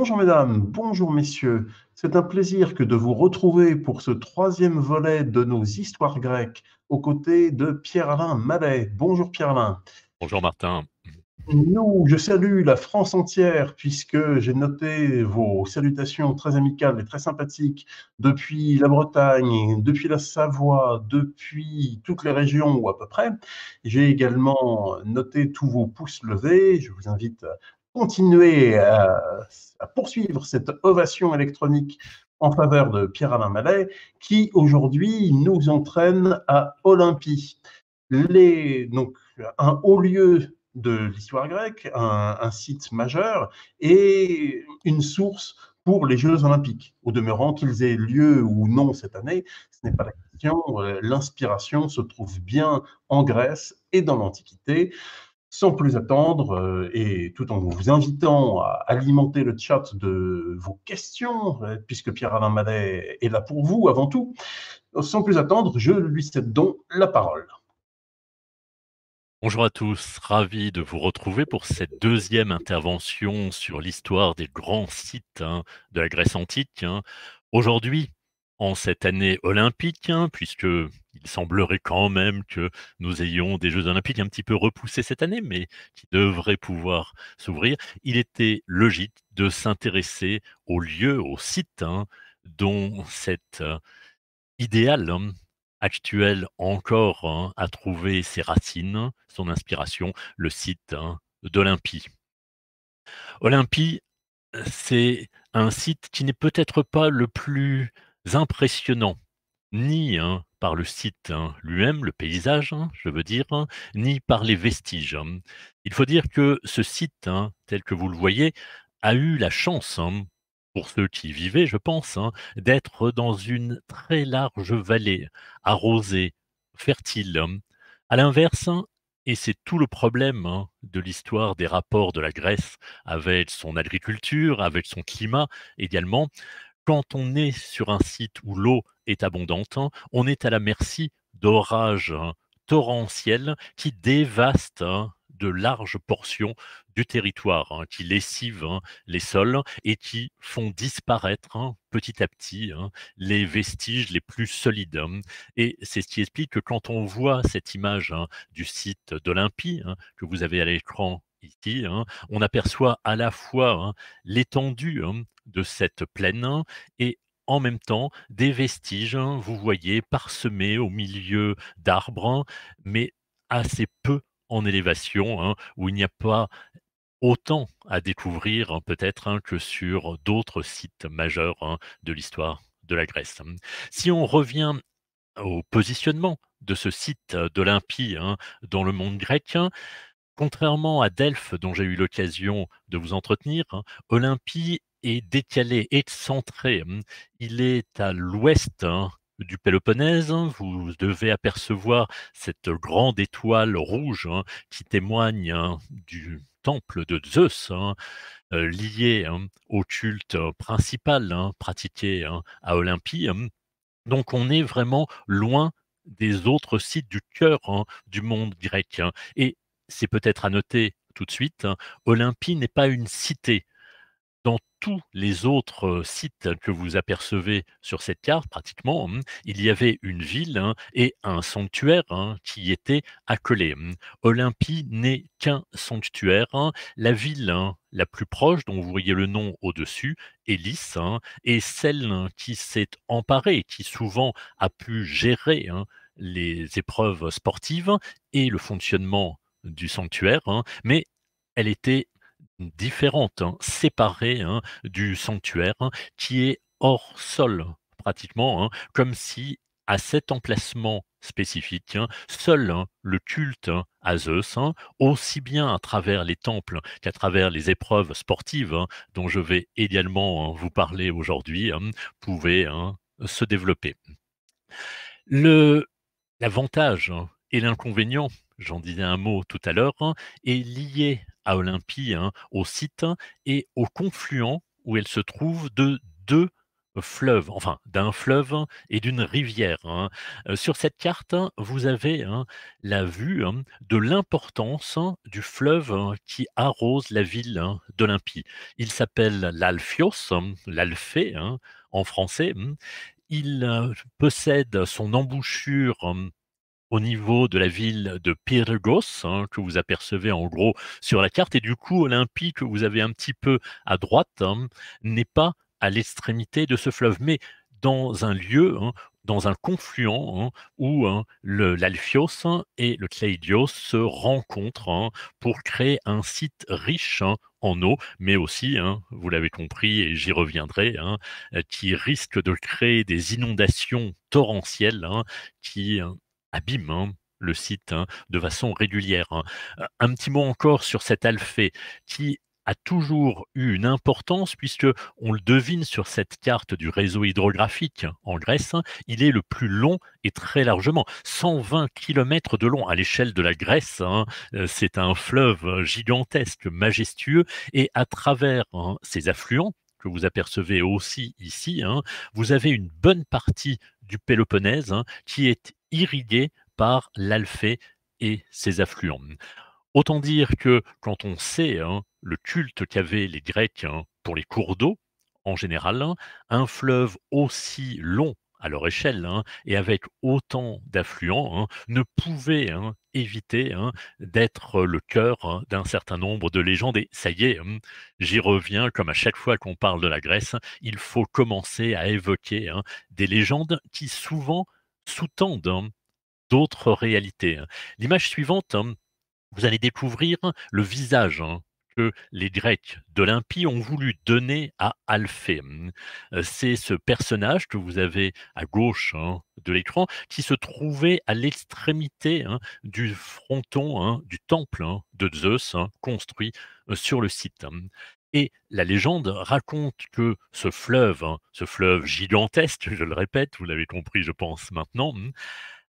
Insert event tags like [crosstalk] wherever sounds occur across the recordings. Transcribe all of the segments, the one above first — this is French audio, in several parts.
Bonjour mesdames, bonjour messieurs. C'est un plaisir que de vous retrouver pour ce troisième volet de nos histoires grecques aux côtés de Pierre-Alain Mallet. Bonjour Pierre-Alain. Bonjour Martin. Nous, je salue la France entière puisque j'ai noté vos salutations très amicales et très sympathiques depuis la Bretagne, depuis la Savoie, depuis toutes les régions ou à peu près. J'ai également noté tous vos pouces levés. Je vous invite continuer à, poursuivre cette ovation électronique en faveur de Pierre-Alain Mallet, qui aujourd'hui nous entraîne à Olympie. Les, donc, un haut lieu de l'histoire grecque, un, un site majeur et une source pour les Jeux olympiques. Au demeurant, qu'ils aient lieu ou non cette année, ce n'est pas la question. Euh, l'inspiration se trouve bien en Grèce et dans l'Antiquité sans plus attendre euh, et tout en vous invitant à alimenter le chat de vos questions, euh, puisque Pierre-Alain Madet est là pour vous avant tout, sans plus attendre, je lui cède donc la parole. Bonjour à tous, ravi de vous retrouver pour cette deuxième intervention sur l'histoire des grands sites hein, de la Grèce antique. Hein. Aujourd'hui, en cette année olympique, puisqu'il hein, puisque il semblerait quand même que nous ayons des Jeux olympiques un petit peu repoussés cette année, mais qui devraient pouvoir s'ouvrir, il était logique de s'intéresser au lieu, au site hein, dont cet euh, idéal hein, actuel encore a trouvé ses racines, son inspiration, le site d'Olympie. Olympie, euh, c'est un site qui n'est peut-être pas le plus impressionnant, ni hein, par le site hein, lui-même, le paysage, hein, je veux dire, ni par les vestiges. Il faut dire que ce site, tel que vous le voyez, a eu la chance, pour ceux qui y vivaient, je pense, d'être dans une très large vallée, arrosée, fertile. À l'inverse, et c'est tout le problème de l'histoire des rapports de la Grèce avec son agriculture, avec son climat également quand on est sur un site où l'eau est abondante, hein, on est à la merci d'orages hein, torrentiels qui dévastent hein, de larges portions du territoire, qui lessivent les sols et qui font disparaître petit à petit les vestiges les plus solides. Et c'est ce qui explique que quand on voit cette image du site d'Olympie, que vous avez à l'écran Hein, on aperçoit à la fois hein, l'étendue hein, de cette plaine et en même temps des vestiges, vous voyez, parsemés au milieu d'arbres, mais assez peu en élévation, où il n'y a pas autant à découvrir peut-être que sur d'autres sites majeurs de l'histoire de la Grèce. Si on revient au positionnement de ce site euh, d'Olympie dans le monde grec, contrairement à Delphes, dont j'ai eu l'occasion de vous entretenir, hein, Olympie est décalé, excentré. Hein. Il est à l'ouest hein, du Péloponnèse. Vous devez apercevoir cette grande étoile rouge qui témoigne du temple de Zeus, euh, lié au culte principal pratiqué à Olympie. Donc on est vraiment loin des autres sites du cœur du monde grec. Et c'est peut-être à noter tout de suite, hein, Olympie n'est pas une cité. Dans tous les autres sites que vous apercevez sur cette carte, pratiquement, hein, il y avait une ville hein, et un sanctuaire qui étaient accolés. Olympie n'est qu'un sanctuaire. La ville la plus proche, dont vous voyez le nom au-dessus, Élis, est celle qui s'est emparée, qui souvent a pu gérer les épreuves sportives et le fonctionnement du sanctuaire, hein, mais elle était différente, hein, séparée hein, du sanctuaire, qui est hors sol pratiquement, comme si à cet emplacement spécifique, seul le culte à Zeus, aussi bien à travers les temples qu'à travers les épreuves sportives, dont je vais également vous parler aujourd'hui, pouvait se développer. L'avantage et l'inconvénient j'en disais un mot tout à l'heure, hein, est liée à Olympie, hein, au site, hein, et au confluent où elle se trouve de deux fleuves, enfin d'un fleuve et d'une rivière. Euh, sur cette carte, vous avez la vue de l'importance du fleuve qui arrose la ville d'Olympie. Il s'appelle l'Alphios, l'Alphée en français. Il euh, possède son embouchure au niveau de la ville de Pyrgos, hein, que vous apercevez en gros sur la carte, et du coup Olympie, que vous avez un petit peu à droite, hein, n'est pas à l'extrémité de ce fleuve, mais dans un lieu, hein, dans un confluent où l'Alphios et le Cleidios se rencontrent pour créer un site riche en eau, mais aussi, vous l'avez compris et j'y reviendrai, euh, qui risque de créer des inondations torrentielles qui abîme le site hein, de façon régulière. Hein. Un petit mot encore sur cet Alphée qui a toujours eu une importance puisque on le devine sur cette carte du réseau hydrographique hein, en Grèce, il est le plus long et très largement 120 km de long à l'échelle de la Grèce. Euh, c'est un fleuve euh, gigantesque, majestueux et à travers ses affluents que vous apercevez aussi ici, vous avez une bonne partie du Péloponnèse qui est irriguée par l'Alphée et ses affluents. Autant dire que quand on sait hein, le culte qu'avaient les Grecs hein, pour les cours d'eau, en général, hein, un fleuve aussi long à leur échelle et avec autant d'affluents ne pouvait éviter d'être le cœur d'un certain nombre de légendes. Et ça y est, j'y reviens, comme à chaque fois qu'on parle de la Grèce, il faut commencer à évoquer des légendes qui souvent sous-tendent d'autres réalités. Hein. L'image suivante, hein, vous allez découvrir le visage hein, que les Grecs d'Olympie ont voulu donner à Alphée. Euh, c'est ce personnage que vous avez à gauche de l'écran qui se trouvait à l'extrémité du fronton du temple de Zeus construit euh, sur le site. Et la légende raconte que ce fleuve, hein, ce fleuve gigantesque, je le répète, vous l'avez compris, je pense maintenant, hmm,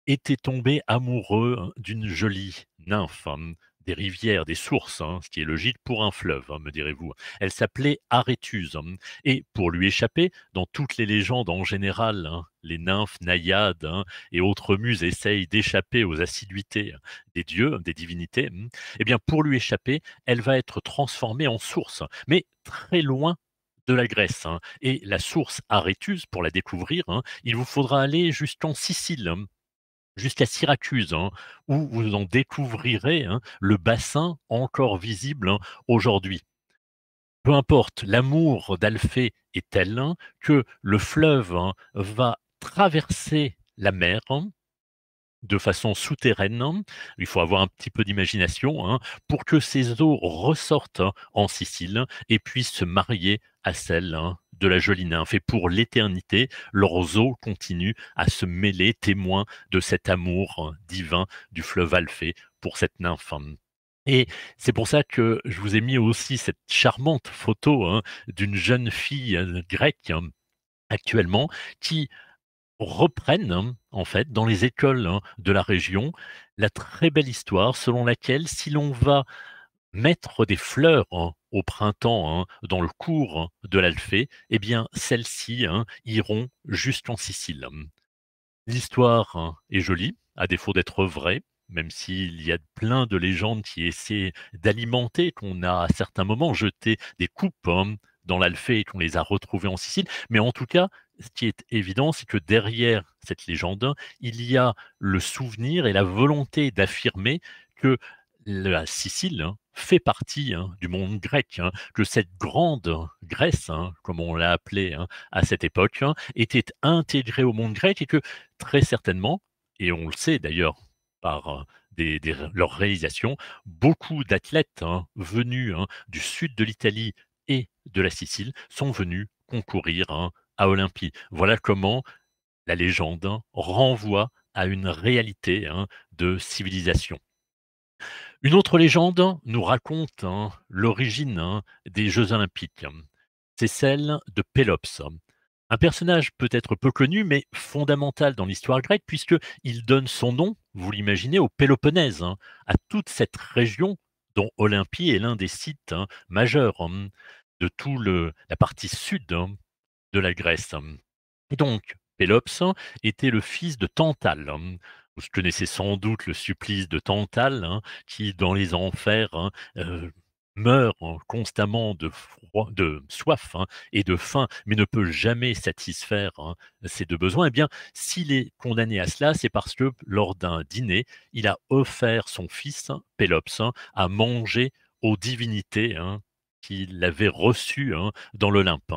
était tombé amoureux hein, d'une jolie nymphe, hein des rivières, des sources, hein, ce qui est logique pour un fleuve, hein, me direz-vous. Elle s'appelait Arétuse. Hein. et pour lui échapper, dans toutes les légendes en général, les nymphes, naïades et autres muses essayent d'échapper aux assiduités des dieux, des divinités, hmm, eh bien pour lui échapper, elle va être transformée en source, mais très loin de la Grèce. Et la source Arétuse, pour la découvrir, il vous faudra aller jusqu'en Sicile, jusqu'à Syracuse, hein, où vous en découvrirez hein, le bassin encore visible hein, aujourd'hui. Peu importe, l'amour d'Alphée est tel que le fleuve va traverser la mer de façon souterraine. Il faut avoir un petit peu d'imagination pour que ces eaux ressortent en Sicile et puissent se marier à celles de la jolie nymphe. Et pour l'éternité, leurs eaux continuent à se mêler, témoins de cet amour euh, divin du fleuve Alphée pour cette nymphe. Hein. Et c'est pour ça que je vous ai mis aussi cette charmante photo hein, d'une jeune fille euh, grecque hein, actuellement qui reprenne en fait dans les écoles de la région la très belle histoire selon laquelle si l'on va mettre des fleurs hein, au printemps hein, dans le cours hein, de l'Alphée, eh bien celles-ci iront jusqu'en Sicile. L'histoire est jolie, à défaut d'être vraie, même s'il y a plein de légendes qui essaient d'alimenter qu'on a à certains moments jeté des coupes dans l'Alphée et qu'on les a retrouvées en Sicile. Mais en tout cas, ce qui est évident, c'est que derrière cette légende, il y a le souvenir et la volonté d'affirmer que la Sicile hein, fait partie hein, du monde grec, hein, que cette grande Grèce, comme on l'a appelée à cette époque, était intégrée au monde grec et que très certainement, et on le sait d'ailleurs par euh, leurs réalisations, beaucoup d'athlètes venus du sud de l'Italie et de la Sicile sont venus concourir à Olympie. Voilà comment la légende renvoie à une réalité de civilisation. Une autre légende nous raconte hein, l'origine hein, des Jeux olympiques. C'est celle de Pélops, un personnage peut-être peu connu mais fondamental dans l'histoire grecque puisqu'il donne son nom, vous l'imaginez, au Péloponnèse, hein, à toute cette région dont Olympie est l'un des sites majeurs de toute la partie sud de la Grèce. Et donc, Pélops était le fils de Tantale, vous connaissez sans doute le supplice de Tantal, hein, qui dans les enfers hein, euh, meurt hein, constamment de, froid, de soif et de faim, mais ne peut jamais satisfaire ses deux besoins. Eh bien, s'il est condamné à cela, c'est parce que lors d'un dîner, il a offert son fils, Pélops, à manger aux divinités qu'il avait reçues dans l'Olympe.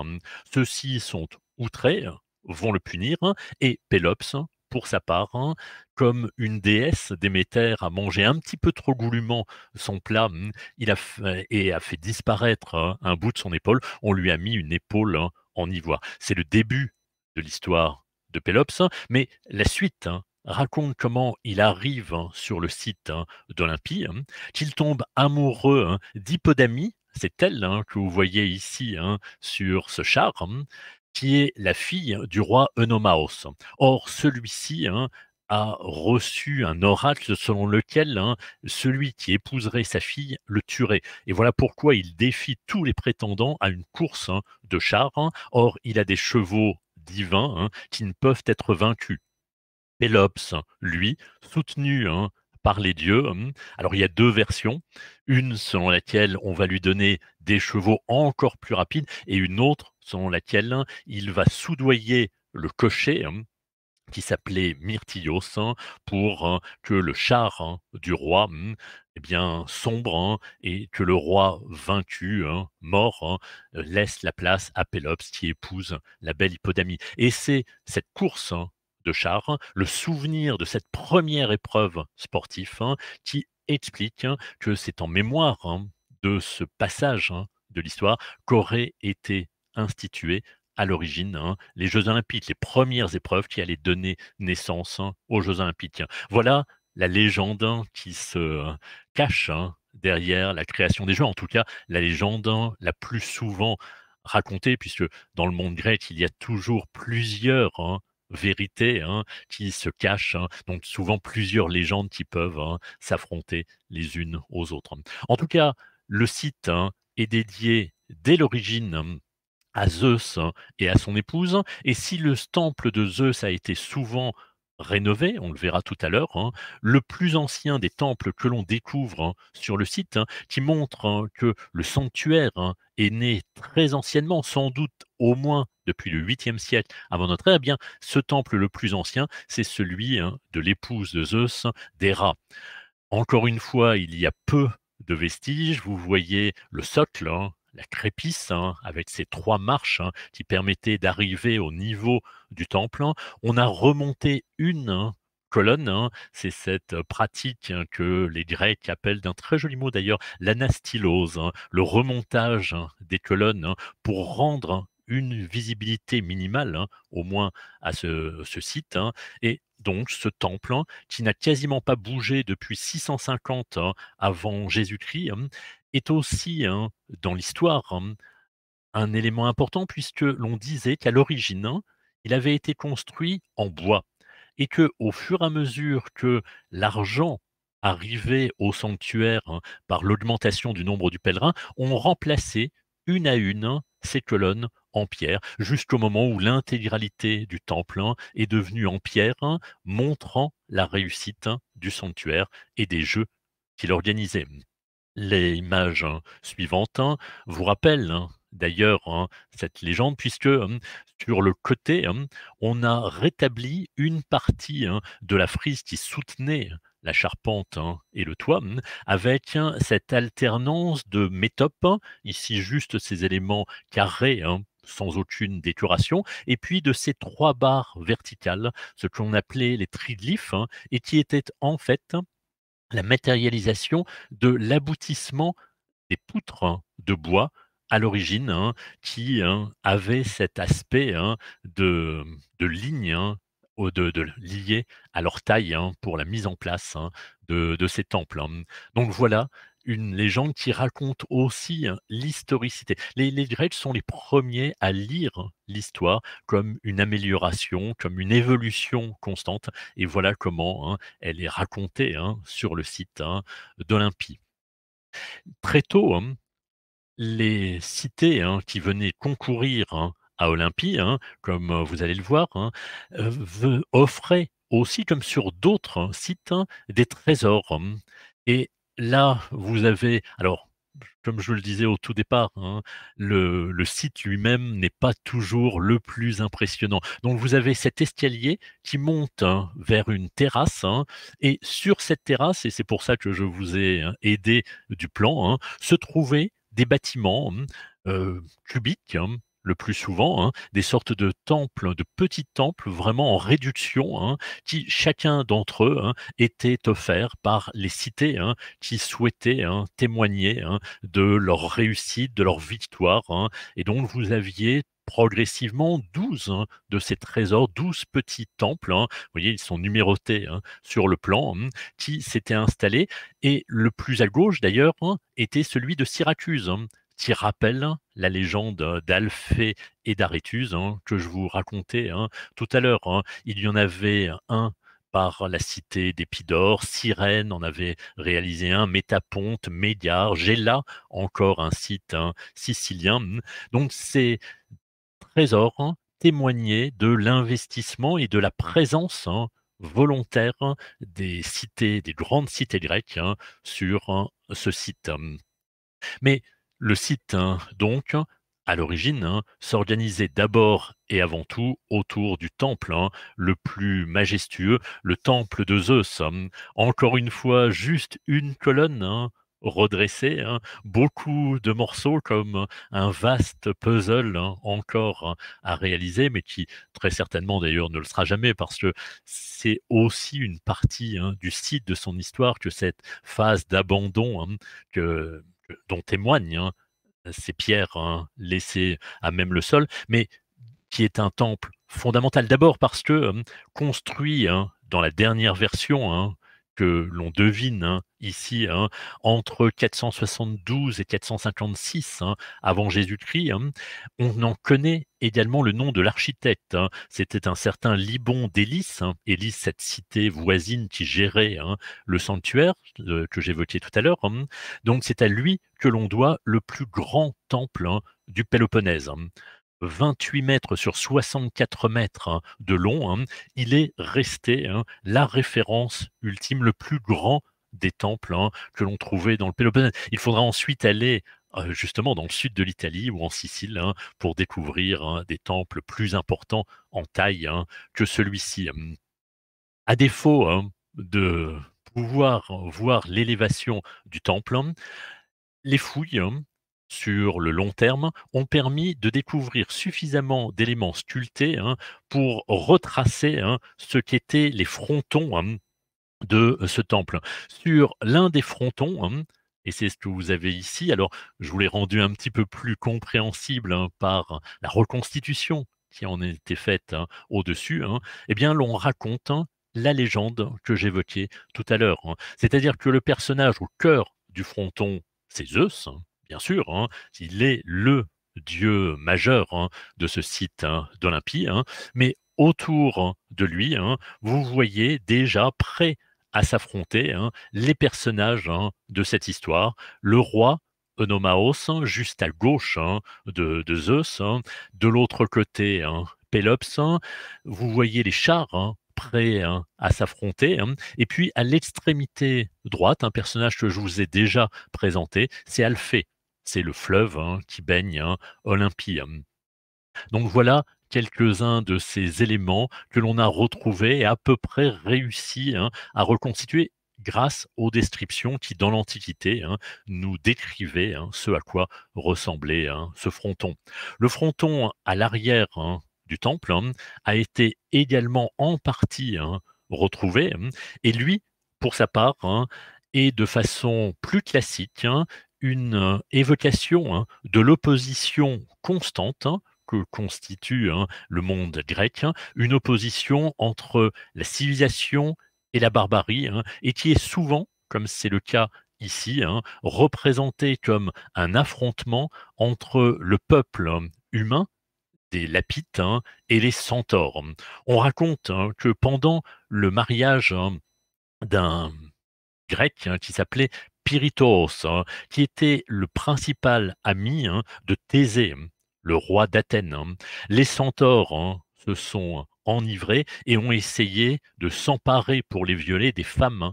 Ceux-ci sont outrés, vont le punir, et Pélops pour sa part, hein, comme une déesse, Déméter a mangé un petit peu trop goulûment son plat mmh, il a euh, et a fait disparaître hein, un bout de son épaule, on lui a mis une épaule hein, en ivoire. C'est le début de l'histoire de Pélops, mais la suite raconte comment il arrive sur le site d'Olympie, qu'il tombe amoureux d'Hippodamie, c'est elle que vous voyez ici sur ce char, qui est la fille du roi Enomaos. Or, celui-ci hein, a reçu un oracle selon lequel hein, celui qui épouserait sa fille le tuerait. Et voilà pourquoi il défie tous les prétendants à une course hein, de chars. Or, il a des chevaux divins qui ne peuvent être vaincus. Pélops, lui, soutenu par les dieux. Alors il y a deux versions, une selon laquelle on va lui donner des chevaux encore plus rapides et une autre selon laquelle il va soudoyer le cocher hein, qui s'appelait Myrtillos hein, pour hein, que le char du roi hmm, eh bien, sombre et que le roi vaincu, mort, laisse la place à Pélops qui épouse la belle Hippodamie. Et c'est cette course de char, le souvenir de cette première épreuve sportive qui explique que c'est en mémoire de ce passage de l'histoire qu'aurait été institué à l'origine hein, les Jeux olympiques, les premières épreuves qui allaient donner naissance hein, aux Jeux olympiques. Voilà la légende hein, qui se cache derrière la création des Jeux, en tout cas la légende la plus souvent racontée, puisque dans le monde grec, il y a toujours plusieurs vérités qui se cachent, donc souvent plusieurs légendes qui peuvent s'affronter les unes aux autres. En tout cas, le site est dédié dès l'origine à Zeus hein, et à son épouse. Hein, et si le temple de Zeus a été souvent rénové, on le verra tout à l'heure, hein, le plus ancien des temples que l'on découvre sur le site, qui montre que le sanctuaire est né très anciennement, sans doute au moins depuis le 8e siècle avant notre ère, eh bien, ce temple le plus ancien, c'est celui de l'épouse de Zeus, d'Héra. Encore une fois, il y a peu de vestiges. Vous voyez le socle la crépisse, hein, avec ses trois marches hein, qui permettaient d'arriver au niveau du temple. Hein. On a remonté une colonne, c'est cette pratique que les Grecs appellent d'un très joli mot d'ailleurs, l'anastylose, le remontage des colonnes pour rendre une visibilité minimale, au moins à ce, ce site. et donc ce temple qui n'a quasiment pas bougé depuis 650 avant Jésus-Christ est aussi, hein, dans l'histoire, hein, un élément important puisque l'on disait qu'à l'origine, hein, il avait été construit en bois et que au fur et à mesure que l'argent arrivait au sanctuaire par l'augmentation du nombre du pèlerin, on remplaçait une à une ces colonnes en pierre, jusqu'au moment où l'intégralité du temple est devenue en pierre, montrant la réussite du sanctuaire et des jeux qu'il organisait. Les images hein, suivantes hein, vous rappellent hein, d'ailleurs cette légende, puisque sur le côté, on a rétabli une partie de la frise qui soutenait la charpente et le toit, mmh, avec cette alternance de métopes, ici juste ces éléments carrés sans aucune décoration, et puis de ces trois barres verticales, ce qu'on appelait les triglyphes, et qui étaient en fait la matérialisation de l'aboutissement des poutres hein, de bois à l'origine, hein, qui hein, avaient cet aspect de, de, ligne de, à leur taille pour la mise en place de, de, ces temples. Donc voilà une légende qui raconte aussi hein, l'historicité. Les, Grecs sont les premiers à lire l'histoire comme une amélioration, comme une évolution constante. Et voilà comment hein, elle est racontée hein, sur le site d'Olympie. Très tôt, les cités qui venaient concourir à Olympie, comme euh, vous allez le voir, euh, offraient aussi, comme sur d'autres sites, des trésors. Et là, vous avez, alors, comme je le disais au tout départ, hein, le, site lui-même n'est pas toujours le plus impressionnant. Donc vous avez cet escalier qui monte hein, vers une terrasse, hein, et sur cette terrasse, et c'est pour ça que je vous ai aidé du plan, se trouvaient des bâtiments euh, cubiques le plus souvent, hein, des sortes de temples, de petits temples vraiment en réduction, hein, qui chacun d'entre eux hein, était offert par les cités qui souhaitaient témoigner de leur réussite, de leur victoire, et donc vous aviez progressivement 12 de ces trésors, 12 petits temples, vous voyez, ils sont numérotés sur le plan, qui s'étaient installés. Et le plus à gauche, d'ailleurs, était celui de Syracuse qui rappelle hein, la légende hein, d'Alphée et d'Arétus hein, que je vous racontais tout à l'heure. il y en avait un par la cité d'Épidore, Cyrène en avait réalisé un, Métaponte, Médiar, Géla, encore un site sicilien. Donc ces trésors témoignaient de l'investissement et de la présence volontaire des cités, des grandes cités grecques sur ce site. Mais le site, hein, donc, à l'origine, hein, s'organisait d'abord et avant tout autour du temple hein, le plus majestueux, le temple de Zeus. Encore une fois, juste une colonne redressée, beaucoup de morceaux comme un vaste puzzle encore à réaliser, mais qui très certainement d'ailleurs ne le sera jamais parce que c'est aussi une partie du site de son histoire que cette phase d'abandon que dont témoignent hein, ces pierres hein, laissées à même le sol, mais qui est un temple fondamental. D'abord parce que construit hein, dans la dernière version que l'on devine hein, ici, hein, entre 472 et 456 hein, avant Jésus-Christ, on en connaît également le nom de l'architecte. C'était un certain Libon d'Élis, cette cité voisine qui gérait le sanctuaire euh, que j'évoquais tout à l'heure. Donc c'est à lui que l'on doit le plus grand temple du Péloponnèse. 28 mètres sur 64 mètres hein, de long, hein, il est resté hein, la référence ultime, le plus grand des temples que l'on trouvait dans le Péloponnèse. Il faudra ensuite aller euh, justement dans le sud de l'Italie ou en Sicile pour découvrir des temples plus importants en taille que celui-ci. Hum, à défaut de pouvoir voir l'élévation du temple, les fouilles sur le long terme ont permis de découvrir suffisamment d'éléments sculptés hein, pour retracer hein, ce qu'étaient les frontons hein, de euh, ce temple. Sur l'un des frontons, et c'est ce que vous avez ici, alors je vous l'ai rendu un petit peu plus compréhensible par la reconstitution qui en a été faite au-dessus, eh bien l'on raconte la légende que j'évoquais tout à l'heure. C'est-à-dire que le personnage au cœur du fronton, c'est Zeus, bien sûr, hein, il est le dieu majeur hein, de ce site hein, d'Olympie, mais autour de lui, vous voyez déjà prêt à s'affronter les personnages de cette histoire, le roi Onomaos, juste à gauche de, Zeus, de l'autre côté, Pélops, vous voyez les chars prêts à s'affronter. Et puis à l'extrémité droite, un personnage que je vous ai déjà présenté, c'est Alphée, c'est le fleuve hein, qui baigne hein, Olympie. Donc voilà quelques-uns de ces éléments que l'on a retrouvés et à peu près réussi hein, à reconstituer grâce aux descriptions qui, dans l'Antiquité, nous décrivaient ce à quoi ressemblait ce fronton. Le fronton à l'arrière du temple a été également en partie retrouvé, et lui, pour sa part, est de façon plus classique une euh, évocation hein, de l'opposition constante hein, que constitue hein, le monde grec, une opposition entre la civilisation et la barbarie, et qui est souvent, comme c'est le cas ici, représentée comme un affrontement entre le peuple humain des Lapites et les centaures. On raconte que pendant le mariage d'un grec qui s'appelait Hein, qui était le principal ami hein, de Thésée, hein, le roi d'Athènes. Les centaures se sont enivrés et ont essayé de s'emparer pour les violer des femmes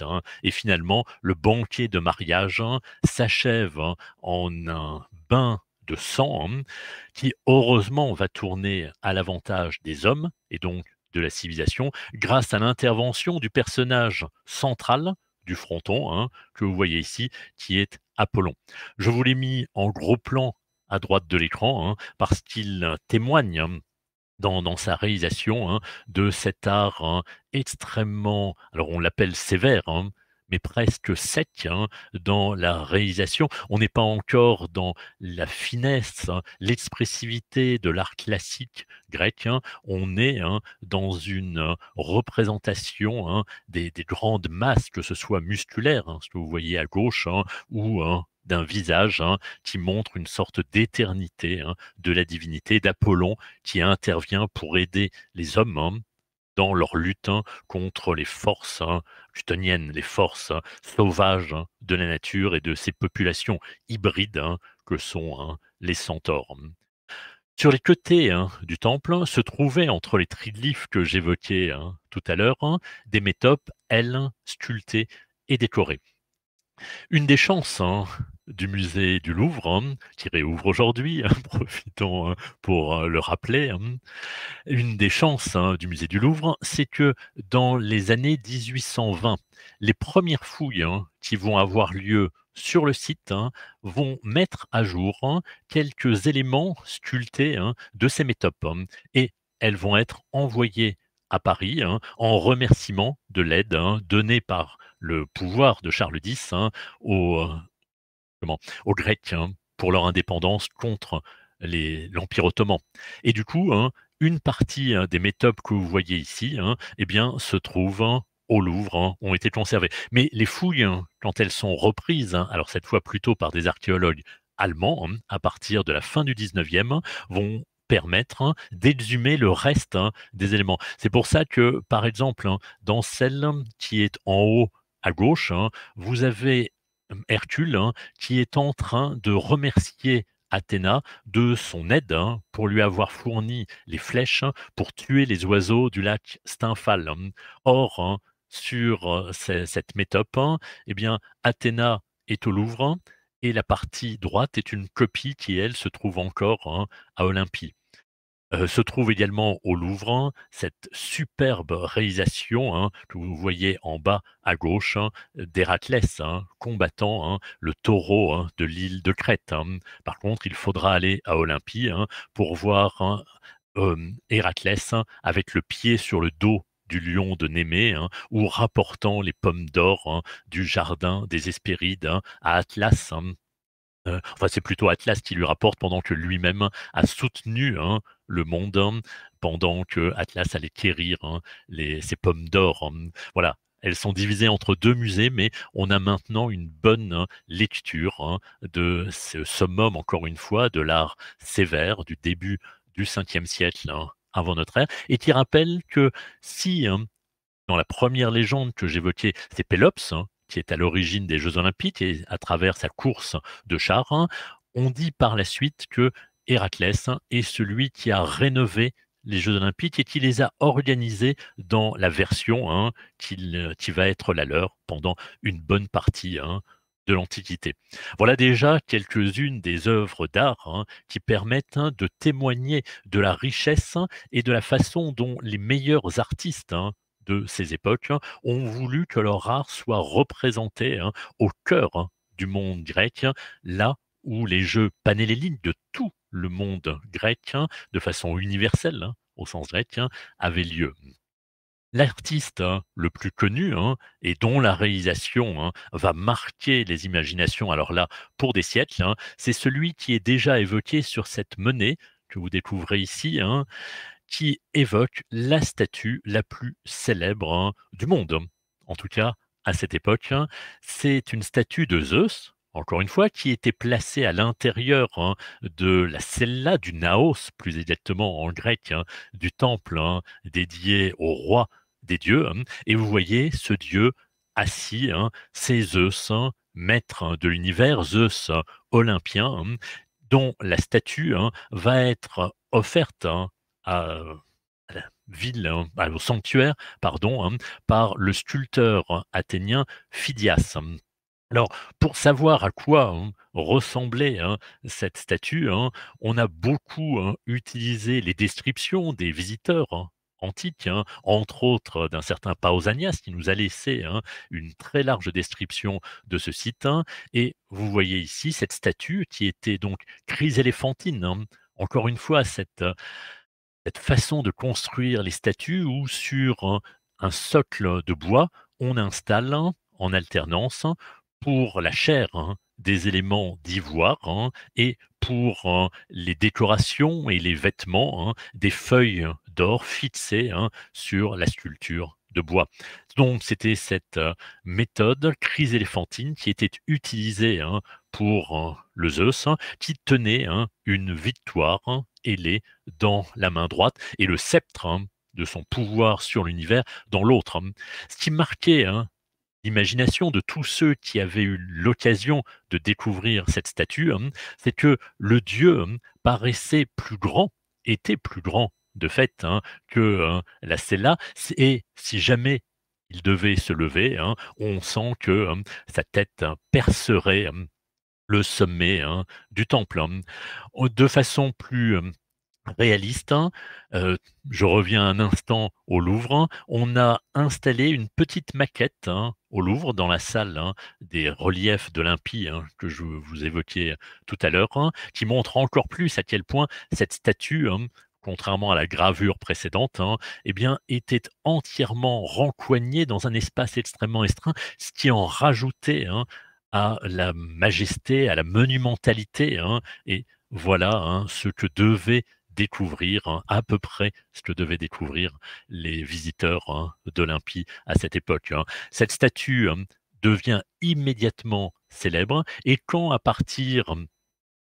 hein, Et finalement, le banquier de mariage s'achève en un bain de sang qui, heureusement, va tourner à l'avantage des hommes et donc de la civilisation grâce à l'intervention du personnage central du fronton, hein, que vous voyez ici, qui est Apollon. Je vous l'ai mis en gros plan à droite de l'écran, hein, parce qu'il euh, témoigne hein, dans, sa réalisation de cet art extrêmement, alors on l'appelle sévère, mais presque sec hein, dans la réalisation. On n'est pas encore dans la finesse, hein, l'expressivité de l'art classique grec. Hein. On est dans une représentation des, grandes masses, que ce soit musculaire, ce que vous voyez à gauche, ou d'un visage qui montre une sorte d'éternité de la divinité d'Apollon qui intervient pour aider les hommes dans leur lutte hein, contre les forces lutoniennes, hein, les forces hein, sauvages de la nature et de ces populations hybrides que sont les centaures. Sur les côtés du temple se trouvaient, entre les triglyphes que j'évoquais tout à l'heure, des métopes, ailes sculptées et décorées. Une des chances du musée du Louvre, hein, qui réouvre aujourd'hui, hein, [laughs] profitons hein, pour euh, le rappeler. Une des chances du musée du Louvre, c'est que dans les années 1820, les premières fouilles qui vont avoir lieu sur le site vont mettre à jour quelques éléments sculptés de ces métopes et elles vont être envoyées à Paris en remerciement de l'aide donnée par le pouvoir de Charles X au euh, aux Grecs hein, pour leur indépendance contre l'Empire ottoman. Et du coup, hein, une partie hein, des méthodes que vous voyez ici eh bien, se trouve au Louvre ont été conservées. Mais les fouilles, quand elles sont reprises, alors cette fois plutôt par des archéologues allemands, à partir de la fin du 19e, vont permettre d'exhumer le reste des éléments. C'est pour ça que, par exemple, dans celle qui est en haut à gauche, vous avez Hercule, hein, qui est en train de remercier Athéna de son aide hein, pour lui avoir fourni les flèches hein, pour tuer les oiseaux du lac Stymphal. Or, sur euh, cette métope, eh bien, Athéna est au Louvre et la partie droite est une copie qui, elle, se trouve encore à Olympie. Euh, se trouve également au Louvre hein, cette superbe réalisation hein, que vous voyez en bas à gauche hein, d'Héraclès, combattant le taureau de l'île de Crète. Par contre, il faudra aller à Olympie pour voir Héraclès avec le pied sur le dos du lion de Némée, ou rapportant les pommes d'or du jardin des Hespérides à Atlas, euh, enfin, c'est plutôt Atlas qui lui rapporte pendant que lui-même a soutenu hein, le monde hein, pendant que Atlas allait quérir hein, ses pommes d'or. Voilà. Elles sont divisées entre deux musées, mais on a maintenant une bonne lecture de ce summum, encore une fois, de l'art sévère du début du 5e siècle avant notre ère, et qui rappelle que si dans la première légende que j'évoquais, c'est Pélops qui est à l'origine des Jeux Olympiques et à travers sa course de char, hein, on dit par la suite que Héraclès est celui qui a rénové les Jeux Olympiques et qui les a organisés dans la version hein, euh, qui, va être la leur pendant une bonne partie hein, de l'Antiquité. Voilà déjà quelques-unes des œuvres d'art qui permettent de témoigner de la richesse et de la façon dont les meilleurs artistes de ces époques hein, ont voulu que leur art soit représenté hein, au cœur hein, du monde grec, là où les jeux panéléliques de tout le monde grec, de façon universelle au sens grec, avaient lieu. L'artiste le plus connu et dont la réalisation va marquer les imaginations, alors là, pour des siècles, c'est celui qui est déjà évoqué sur cette monnaie que vous découvrez ici, qui évoque la statue la plus célèbre hein, du monde, en tout cas à cette époque. Hein, c'est une statue de Zeus, encore une fois, qui était placée à l'intérieur hein, de la cella du Naos, plus exactement en grec, du temple dédié au roi des dieux. et vous voyez ce dieu assis, c'est Zeus, maître de l'univers, Zeus olympien, dont la statue va être offerte à, la ville, hein, au sanctuaire, pardon, hein, par le sculpteur hein, athénien Phidias. Alors, pour savoir à quoi ressemblait cette statue, on a beaucoup utilisé les descriptions des visiteurs antiques, entre autres d'un certain Pausanias qui nous a laissé une très large description de ce site. et vous voyez ici cette statue qui était donc chryséléphantine. encore une fois, cette cette façon de construire les statues où sur un socle de bois, on installe en alternance pour la chair hein, des éléments d'ivoire hein, et pour euh, les décorations et les vêtements hein, des feuilles d'or fixées sur la sculpture bois. Donc c'était cette euh, méthode crise éléphantine qui était utilisée hein, pour euh, le Zeus, hein, qui tenait hein, une victoire ailée dans la main droite et le sceptre de son pouvoir sur l'univers dans l'autre. Ce qui marquait l'imagination de tous ceux qui avaient eu l'occasion de découvrir cette statue, c'est que le dieu paraissait plus grand, était plus grand de fait hein, que hein, la là et si jamais il devait se lever, hein, on sent que sa tête percerait le sommet du temple. Oh, de façon plus réaliste, euh, je reviens un instant au Louvre, on a installé une petite maquette au Louvre, dans la salle des reliefs de l'impie que je vous évoquais tout à l'heure, qui montre encore plus à quel point cette statue contrairement à la gravure précédente, hein, eh bien, était entièrement rencoignée dans un espace extrêmement restreint, ce qui en rajoutait hein, à la majesté, à la monumentalité. Hein. et voilà ce que devait découvrir à peu près ce que devaient découvrir les visiteurs d'Olympie à cette époque. Cette statue devient immédiatement célèbre et quand à partir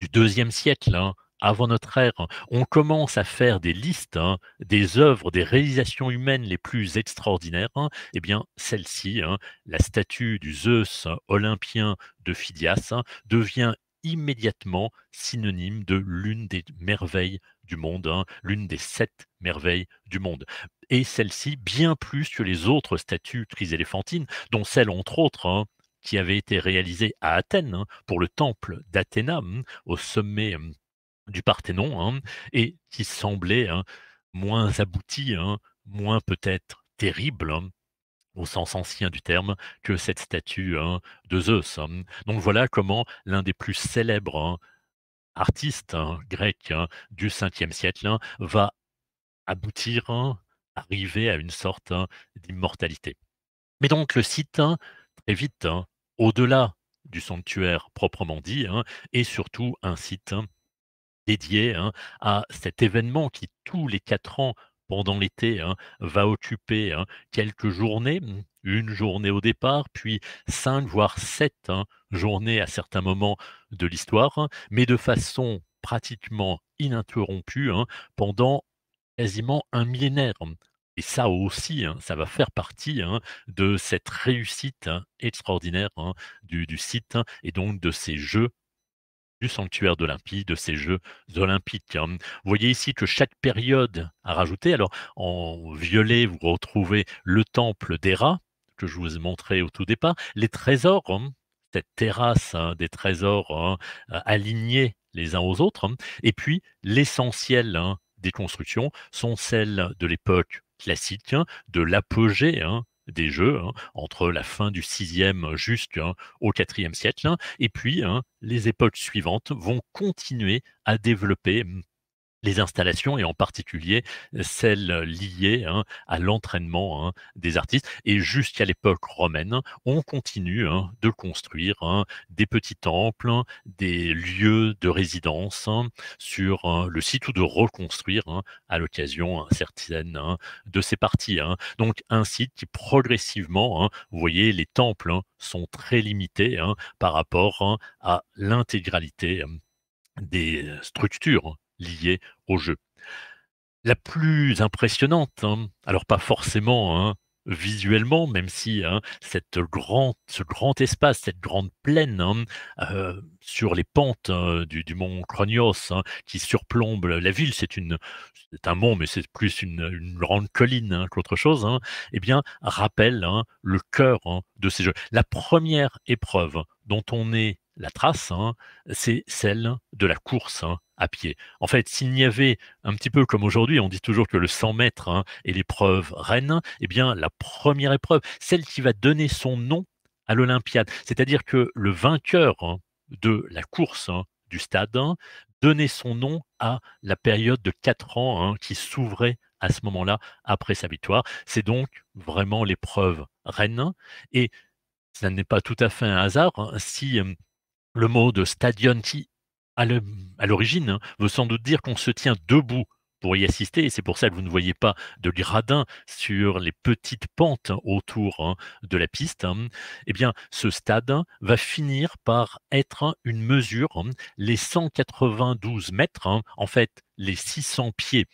du deuxième siècle, avant notre ère, on commence à faire des listes hein, des œuvres, des réalisations humaines les plus extraordinaires, hein. eh bien celle-ci, hein, la statue du Zeus olympien de Phidias, devient immédiatement synonyme de l'une des merveilles du monde, l'une des sept merveilles du monde. Et celle-ci, bien plus que les autres statues triséléphantines, dont celle entre autres qui avait été réalisée à Athènes pour le temple d'Athéna, au sommet du Parthénon, hein, et qui semblait hein, moins abouti, hein, moins peut-être terrible, au sens ancien du terme, que cette statue de Zeus. Donc voilà comment l'un des plus célèbres artistes grecs du 5e siècle va aboutir, arriver à une sorte d'immortalité. Mais donc le site, très vite, au-delà du sanctuaire proprement dit, est surtout un site dédié hein, à cet événement qui, tous les quatre ans, pendant l'été, hein, va occuper hein, quelques journées, mmh, une journée au départ, puis cinq, voire sept journées à certains moments de l'histoire, mais de façon pratiquement ininterrompue pendant quasiment un millénaire. Et ça aussi, ça va faire partie de cette réussite extraordinaire du, site et donc de ces jeux du sanctuaire d'Olympie, de ces Jeux olympiques. Hein. Vous voyez ici que chaque période a rajouté. Alors, en violet, vous retrouvez le temple d'Héra, que je vous ai montré au tout départ, les trésors, hein, cette terrasse hein, des trésors euh, alignés les uns aux autres, et puis l'essentiel des constructions sont celles de l'époque classique, de l'apogée des jeux, hein, entre la fin du 6e jusqu'au IVe 4e siècle, hein, et puis hein, les époques suivantes vont continuer à développer mmh, les installations et en particulier celles liées hein, à l'entraînement hein, des artistes. Et jusqu'à l'époque romaine, on continue hein, de construire des petits temples, des lieux de résidence sur le site ou de reconstruire à l'occasion certaines de ces parties. Donc un site qui progressivement, vous voyez, les temples sont très limités par rapport à l'intégralité des structures liées au jeu. La plus impressionnante, hein, alors pas forcément hein, visuellement, même si hein, cette ce grand espace, cette grande plaine euh, sur les pentes du, mont Cronios qui surplombe la ville, c'est un mont, mais c'est plus une, grande colline qu'autre chose, eh bien, rappelle le cœur de ces jeux. La première épreuve dont on est la trace, hein, c'est celle de la course hein, à pied. En fait, s'il n'y avait un petit peu comme aujourd'hui, on dit toujours que le 100 mètres hein, est l'épreuve reine, eh bien la première épreuve, celle qui va donner son nom à l'Olympiade, c'est-à-dire que le vainqueur de la course du stade donnait son nom à la période de 4 ans qui s'ouvrait à ce moment-là après sa victoire. C'est donc vraiment l'épreuve reine et ça n'est pas tout à fait un hasard si le mot de stadion qui, à l'origine, hein, veut sans doute dire qu'on se tient debout pour y assister, et c'est pour ça que vous ne voyez pas de gradins sur les petites pentes autour hein, de la piste, hein. eh bien, ce stade va finir par être une mesure, les 192 mètres, en fait, les 600 pieds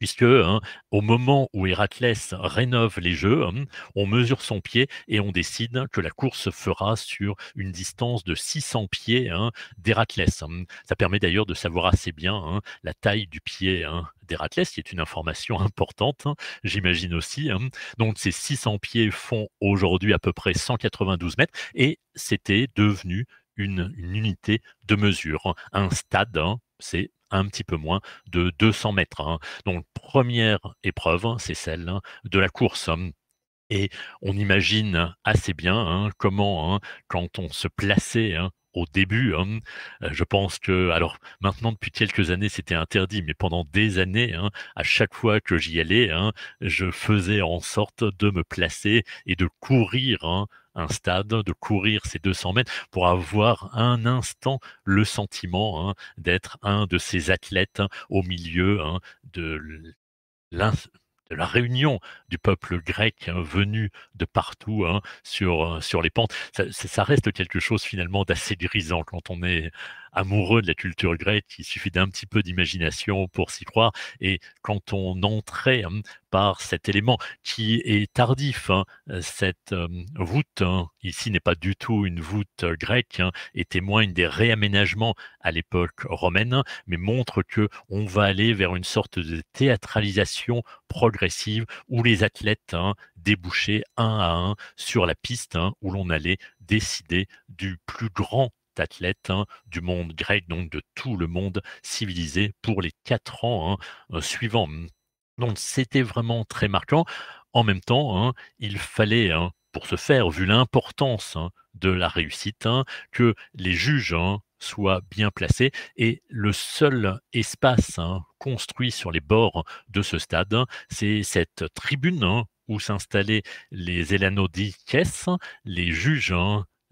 puisque hein, au moment où Héraclès rénove les jeux, hein, on mesure son pied et on décide que la course fera sur une distance de 600 pieds hein, hein, Ça permet d'ailleurs de savoir assez bien la taille du pied d'Héraclès, qui est une information [laughs] importante, j'imagine aussi. Donc ces 600 pieds font aujourd'hui à peu près 192 mètres et c'était devenu une, une, unité de mesure. Un stade, c'est un petit peu moins de 200 mètres. Hein. Donc, première épreuve, hein, c'est celle hein, de la course. Et on imagine assez bien comment, quand on se plaçait au début. Euh, je pense que, alors maintenant depuis quelques années c'était interdit, mais pendant des années, à chaque fois que j'y allais, je faisais en sorte de me placer et de courir un stade, de courir ces 200 mètres pour avoir un instant le sentiment hein, d'être un de ces athlètes hein, au milieu hein, de, de la réunion du peuple grec venu de partout sur, euh, sur les pentes. Ça, ça, reste quelque chose finalement d'assez grisant quand on est amoureux de la culture grecque, il suffit d'un petit peu d'imagination pour s'y croire. Et quand on entrait hein, par cet élément qui est tardif, hein, euh, cette euh, voûte hein, ici n'est pas du tout une voûte grecque et témoigne des réaménagements à l'époque romaine, mais montre que on va aller vers une sorte de théâtralisation progressive où les athlètes débouchaient un à un sur la piste où l'on allait décider du plus grand athlètes hein, du monde grec, donc de tout le monde civilisé pour les quatre ans hein, euh, suivants. Donc c'était vraiment très marquant. En même temps, hein, il fallait, pour ce faire, vu l'importance de la réussite, que les juges soient bien placés. Et le seul espace construit sur les bords de ce stade, c'est cette tribune où s'installaient les elanodikes les juges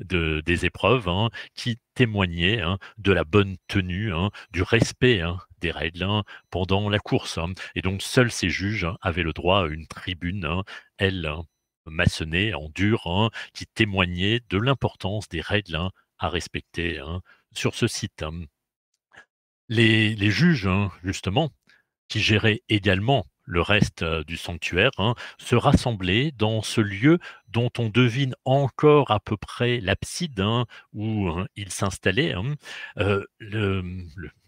des épreuves hein, qui témoignaient hein, de la bonne tenue, hein, du respect des règles pendant la course. Et donc seuls ces juges avaient le droit à une tribune, elle, maçonnée en dur, qui témoignait de l'importance des règles à respecter sur ce site. Les, les juges, justement, qui géraient également le reste euh, du sanctuaire, hein, se rassembler dans ce lieu dont on devine encore à peu près l'abside hein, où hein, il s'installait. Euh, le,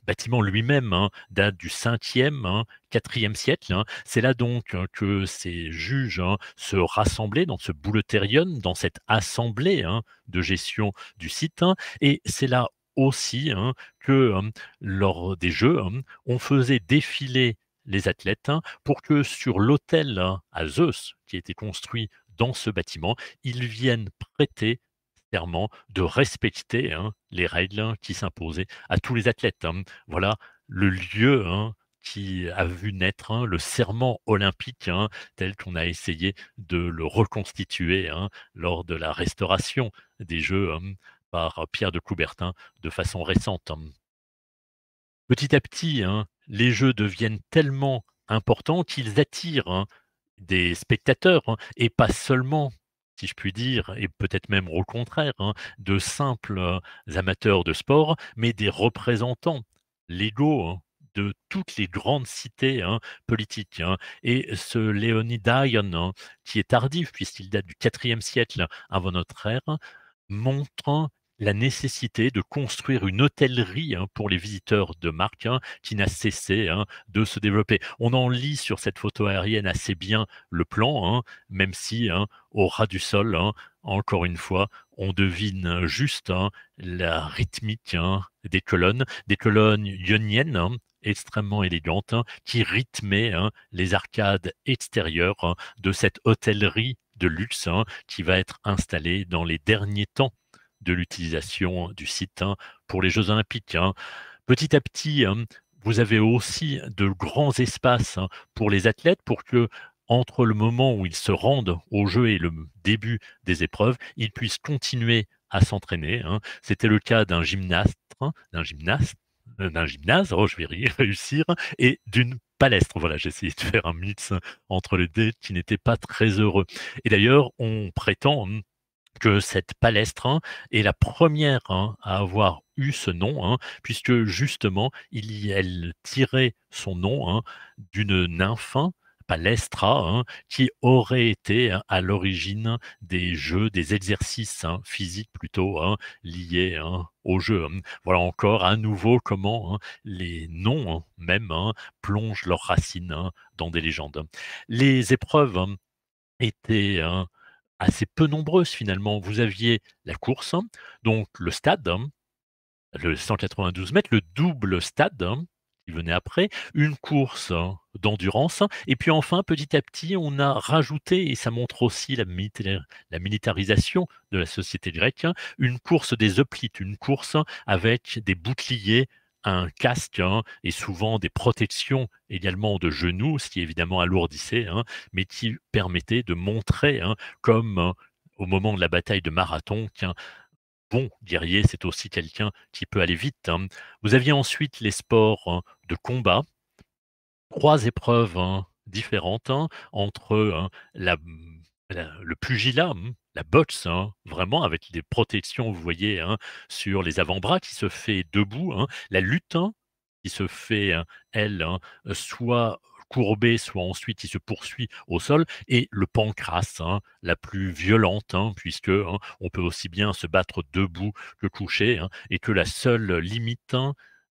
bâtiment lui-même date du 5e, 4e siècle. C'est là donc que ces juges se rassemblaient dans ce bouleterium, dans cette assemblée de gestion du site. et c'est là aussi que lors des jeux, on faisait défiler les athlètes hein, pour que sur l'autel hein, à Zeus, qui a été construit dans ce bâtiment, ils viennent prêter serment de respecter hein, les règles qui s'imposaient à tous les athlètes. Voilà le lieu qui a vu naître le serment olympique tel qu'on a essayé de le reconstituer lors de la restauration des Jeux par Pierre de Coubertin de façon récente. Petit à petit, les jeux deviennent tellement importants qu'ils attirent hein, des spectateurs hein, et pas seulement si je puis dire, et peut-être même au contraire, hein, de simples euh, amateurs de sport, mais des représentants légaux de toutes les grandes cités politiques. Et ce Léonidas, qui est tardif puisqu'il date du IVe siècle avant notre ère, montre la nécessité de construire une hôtellerie hein, pour les visiteurs de marque hein, qui n'a cessé hein, de se développer. On en lit sur cette photo aérienne assez bien le plan, même si au ras du sol, encore une fois, on devine juste la rythmique des colonnes, des colonnes ioniennes extrêmement élégantes qui rythmaient les arcades extérieures de cette hôtellerie de luxe qui va être installée dans les derniers temps de l'utilisation du site hein, pour les Jeux olympiques. Hein. Petit à petit, hein, vous avez aussi de grands espaces pour les athlètes pour que entre le moment où ils se rendent au jeu et le début des épreuves, ils puissent continuer à s'entraîner. C'était le cas d'un gymnaste, d'un gymnaste, euh, d'un gymnase, oh, je vais [laughs] réussir, et d'une palestre. Voilà, j'ai essayé de faire un mix entre les deux qui n'était pas très heureux. Et d'ailleurs, on prétend hmm, que cette palestre hein, est la première hein, à avoir eu ce nom, hein, puisque justement, il y, elle tirait son nom d'une nymphe. Palestra, qui aurait été à l'origine des jeux, des exercices physiques plutôt liés au jeu. Voilà encore à nouveau comment les noms même plongent leurs racines dans des légendes. Les épreuves étaient assez peu nombreuses finalement. Vous aviez la course, hein, donc le stade, hein, le 192 mètres, le double stade hein, qui venait après, une course d'endurance, et puis enfin, petit à petit, on a rajouté, et ça montre aussi la, la militarisation de la société grecque, une course des hoplites, une course avec des boucliers un casque hein, et souvent des protections également de genoux, ce qui évidemment alourdissait, hein, mais qui permettait de montrer, hein, comme au moment de la bataille de Marathon, qu'un bon guerrier, c'est aussi quelqu'un qui peut aller vite. Vous aviez ensuite les sports de combat, trois épreuves différentes entre la le pugilat, la boxe, hein, vraiment avec des protections, vous voyez, hein, sur les avant-bras qui se fait debout, hein. la lutte qui se fait, elle, soit courbée, soit ensuite qui se poursuit au sol, et le pancras, la plus violente, puisque on peut aussi bien se battre debout que couché, et que la seule limite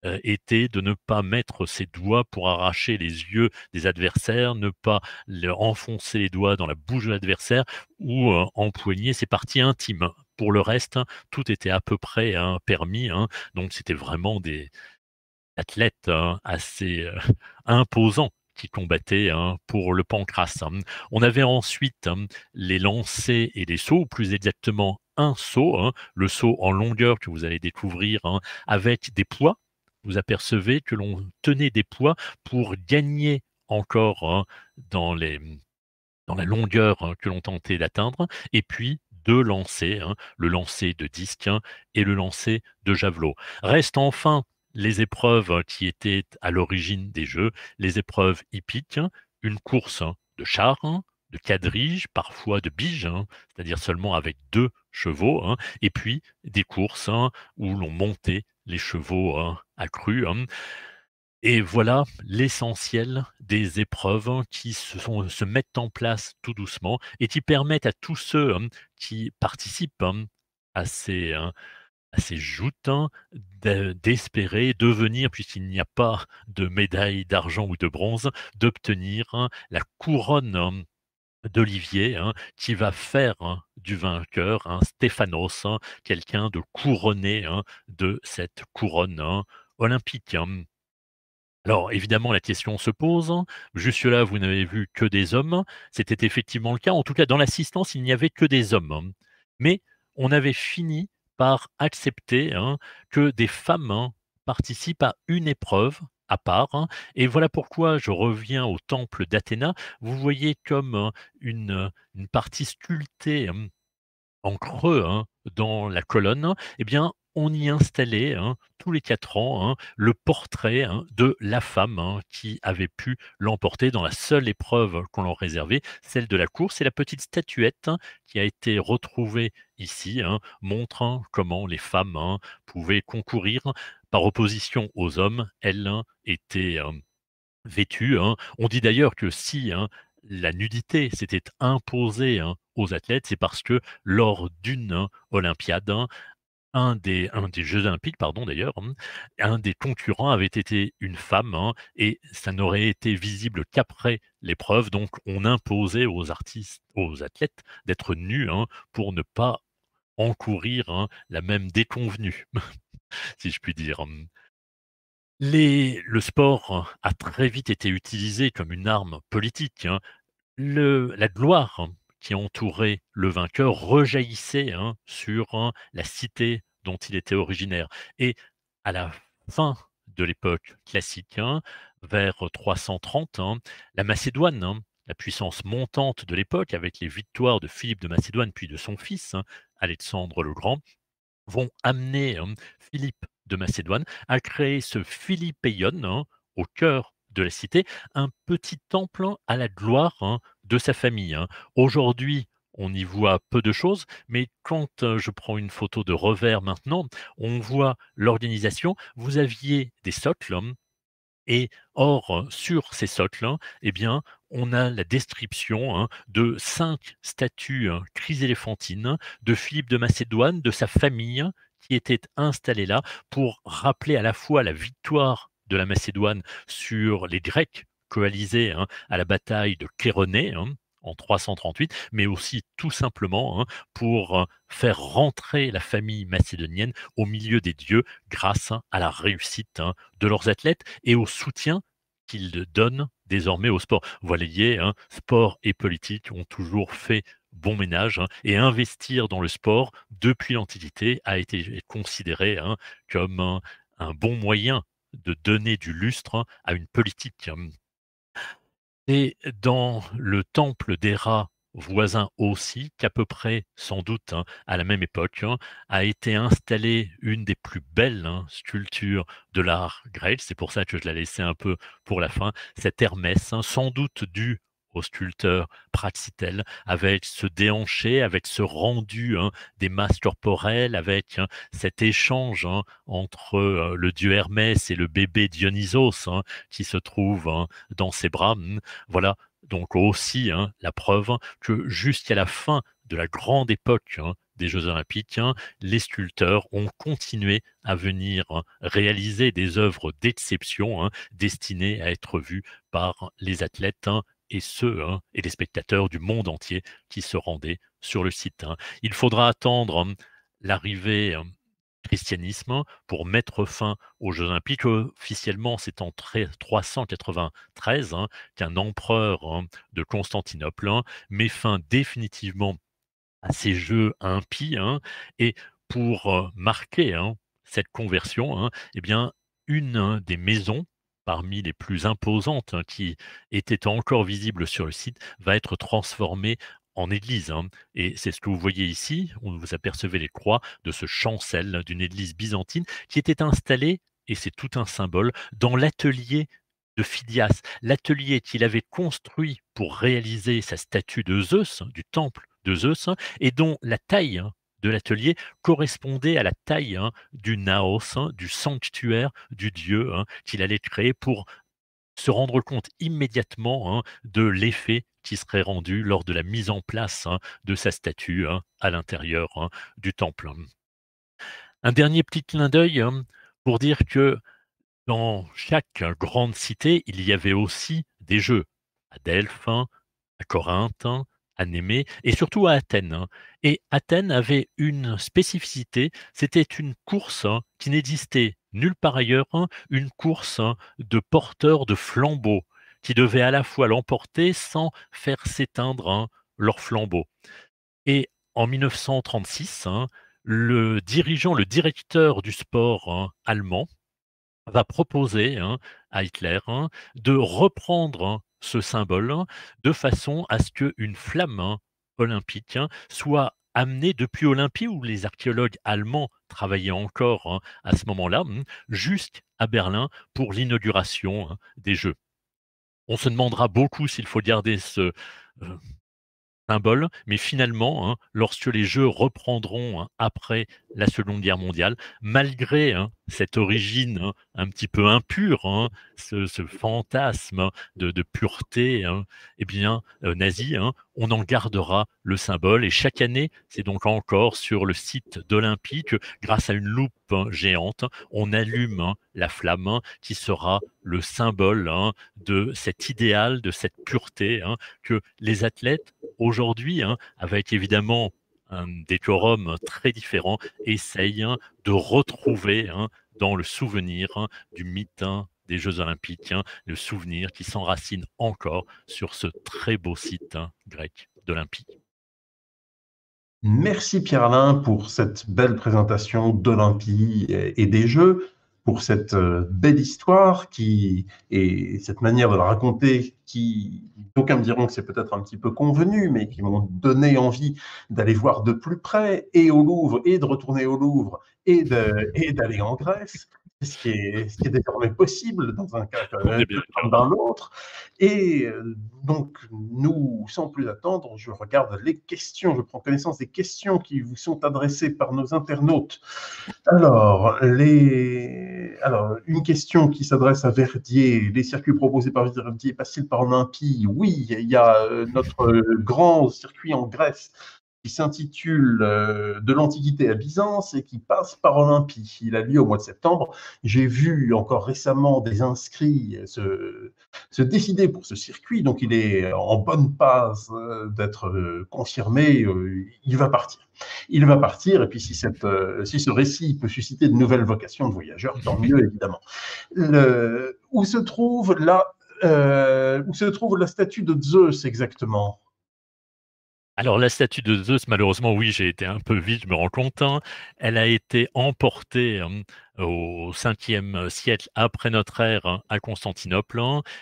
euh, était de ne pas mettre ses doigts pour arracher les yeux des adversaires, ne pas leur enfoncer les doigts dans la bouche de l'adversaire ou euh, empoigner ses parties intimes. Pour le reste, hein, tout était à peu près hein, permis, hein. donc c'était vraiment des athlètes assez euh, [laughs] imposants qui combattaient pour le pancras. On avait ensuite les lancers et les sauts, plus exactement un saut, le saut en longueur que vous allez découvrir avec des poids vous apercevez que l'on tenait des poids pour gagner encore hein, dans, les, dans, la longueur hein, que l'on tentait d'atteindre, et puis deux lancer, hein, le lancer de disque et le lancer de javelot. Restent enfin les épreuves qui étaient à l'origine des jeux, les épreuves hippiques, une course de char, de quadrige, parfois de bige, hein, c'est-à-dire seulement avec deux chevaux, hein, et puis des courses hein, où l'on montait les chevaux accrus. Et voilà l'essentiel des épreuves qui se, se, mettent en place tout doucement et qui permettent à tous ceux qui participent à ces, à ces joutes d'espérer devenir, puisqu'il n'y a pas de médaille d'argent ou de bronze, d'obtenir la couronne d'Olivier, hein, qui va faire hein, du vainqueur un hein, Stéphanos, quelqu'un de couronné de cette couronne olympique. Alors évidemment, la question se pose. Jusque-là, vous n'avez vu que des hommes. C'était effectivement le cas. En tout cas, dans l'assistance, il n'y avait que des hommes. Mais on avait fini par accepter que des femmes participent à une épreuve à part. Hein. Et voilà pourquoi je reviens au temple d'Athéna. Vous voyez comme hein, une, une partie sculptée en creux hein, dans la colonne, hein, eh bien, on y installait hein, tous les quatre ans le portrait de la femme qui avait pu l'emporter dans la seule épreuve qu'on leur réservait, celle de la course. Et la petite statuette qui a été retrouvée ici montre comment les femmes pouvaient concourir par opposition aux hommes. Elles étaient euh, vêtues. On dit d'ailleurs que si la nudité s'était imposée aux athlètes, c'est parce que lors d'une Olympiade, un des, Jeux Olympiques, pardon d'ailleurs, hein, un des concurrents avait été une femme hein, et ça n'aurait été visible qu'après l'épreuve. Donc on imposait aux artistes, aux athlètes d'être nus hein, pour ne pas encourir la même déconvenue, [laughs] si je puis dire. Les, le sport a très vite été utilisé comme une arme politique. la gloire qui entourait le vainqueur rejaillissait hein, sur hein, la cité dont il était originaire. Et à la fin de l'époque classique, hein, vers 330, la Macédoine, la puissance montante de l'époque, avec les victoires de Philippe de Macédoine puis de son fils, Alexandre le Grand, vont amener Philippe de Macédoine à créer ce Philippeion au cœur de la cité, un petit temple à la gloire de sa famille. Hein. Aujourd'hui, on y voit peu de choses, mais quand je prends une photo de revers maintenant, on voit l'organisation. Vous aviez des socles, hein, et or, sur ces socles, hein, eh bien, on a la description de cinq statues chryséléphantines de Philippe de Macédoine, de sa famille, qui était installées là pour rappeler à la fois la victoire de la Macédoine sur les Grecs Coalisé hein, à la bataille de Kéroné hein, en 338, mais aussi tout simplement hein, pour euh, faire rentrer la famille macédonienne au milieu des dieux grâce à la réussite de leurs athlètes et au soutien qu'ils donnent désormais au sport. Vous voyez, sport et politique ont toujours fait bon ménage et investir dans le sport depuis l'Antiquité a été considéré comme un, bon moyen de donner du lustre à une politique et dans le temple des rats voisin aussi qu'à peu près, sans doute, hein, à la même époque, hein, a été installée une des plus belles hein, sculptures de l'art grec. C'est pour ça que je la laissais un peu pour la fin. Cette Hermès, sans doute du au sculpteur Praxitel, avec ce déhanché, avec ce rendu hein, des masses corporelles, avec hein, cet échange hein, entre euh, le dieu Hermès et le bébé Dionysos qui se trouve dans ses bras. Mmh, voilà donc aussi la preuve que jusqu'à la fin de la grande époque des Jeux olympiques, les sculpteurs ont continué à venir réaliser des œuvres d'exception destinées à être vues par les athlètes et ceux hein, et les spectateurs du monde entier qui se rendaient sur le site. Hein. Il faudra attendre hein, l'arrivée du christianisme pour mettre fin aux Jeux Olympiques. Officiellement, c'est en 393 qu'un empereur de Constantinople met fin définitivement à ces Jeux impies. et pour euh, marquer cette conversion, eh bien, une des maisons parmi les plus imposantes hein, qui étaient encore visibles sur le site, va être transformée en église. Hein. Et c'est ce que vous voyez ici, où vous apercevez les croix de ce chancel hein, d'une église byzantine qui était installée, et c'est tout un symbole, dans l'atelier de Phidias, l'atelier qu'il avait construit pour réaliser sa statue de Zeus, du temple de Zeus, et dont la taille de l'atelier correspondait à la taille hein, du naos, hein, du sanctuaire du dieu hein, qu'il allait créer pour se rendre compte immédiatement de l'effet qui serait rendu lors de la mise en place de sa statue à l'intérieur du temple. Un dernier petit clin d'œil pour dire que dans chaque grande cité, il y avait aussi des jeux à Delphes, à Corinthe, et surtout à Athènes. Hein. Et Athènes avait une spécificité, c'était une course hein, qui n'existait nulle part ailleurs, hein, une course de porteurs de flambeaux qui devaient à la fois l'emporter sans faire s'éteindre leurs flambeaux. Et en 1936, le dirigeant, le directeur du sport allemand, va proposer à Hitler de reprendre ce symbole hein, de façon à ce qu'une flamme hein, olympique hein, soit amenée depuis Olympie, où les archéologues allemands travaillaient encore à ce moment-là, mmh, jusqu'à Berlin pour l'inauguration des Jeux. On se demandera beaucoup s'il faut garder ce euh, symbole, mais finalement, lorsque les Jeux reprendront après la Seconde Guerre mondiale, malgré hein, cette origine hein, un petit peu impure, hein, ce, fantasme de, pureté eh bien, euh, on en gardera le symbole. Et chaque année, c'est donc encore sur le site d'Olympique, grâce à une loupe géante, on allume la flamme qui sera le symbole de cet idéal, de cette pureté que les athlètes aujourd'hui, avec évidemment un décorum très différent, essaye hein, de retrouver hein, dans le souvenir hein, du mythe des Jeux Olympiques, le souvenir qui s'enracine encore sur ce très beau site grec d'Olympie. Merci Pierre-Alain pour cette belle présentation d'Olympie et des Jeux pour cette euh, belle histoire qui et cette manière de la raconter qui d'aucuns me diront que c'est peut-être un petit peu convenu, mais qui m'ont donné envie d'aller voir de plus près et au Louvre et de retourner au Louvre et d'aller en Grèce ce qui, est, ce qui est, désormais possible dans un cas comme dans l'autre. Et euh, donc, nous, sans plus attendre, je regarde les questions, je prends connaissance des questions qui vous sont adressées par nos internautes. Alors, les... Alors une question qui s'adresse à Verdier, les circuits proposés par Verdier passent-ils par un Oui, il y a euh, notre euh, grand circuit en Grèce qui s'intitule euh, De l'Antiquité à Byzance et qui passe par Olympie. Il a lieu au mois de septembre. J'ai vu encore récemment des inscrits euh, se, décider pour ce circuit, donc il est en bonne passe euh, d'être confirmé. Il va partir. Il va partir, et puis si, cette, si ce récit peut susciter de nouvelles vocations de voyageurs, tant [laughs] mieux évidemment. où se trouve où se trouve la statue de Zeus exactement alors la statue de Zeus, malheureusement, oui, j'ai été un peu vite, je me rends compte. Hein. elle a été emportée hein, au 5e euh, siècle après notre ère hein, à Constantinople.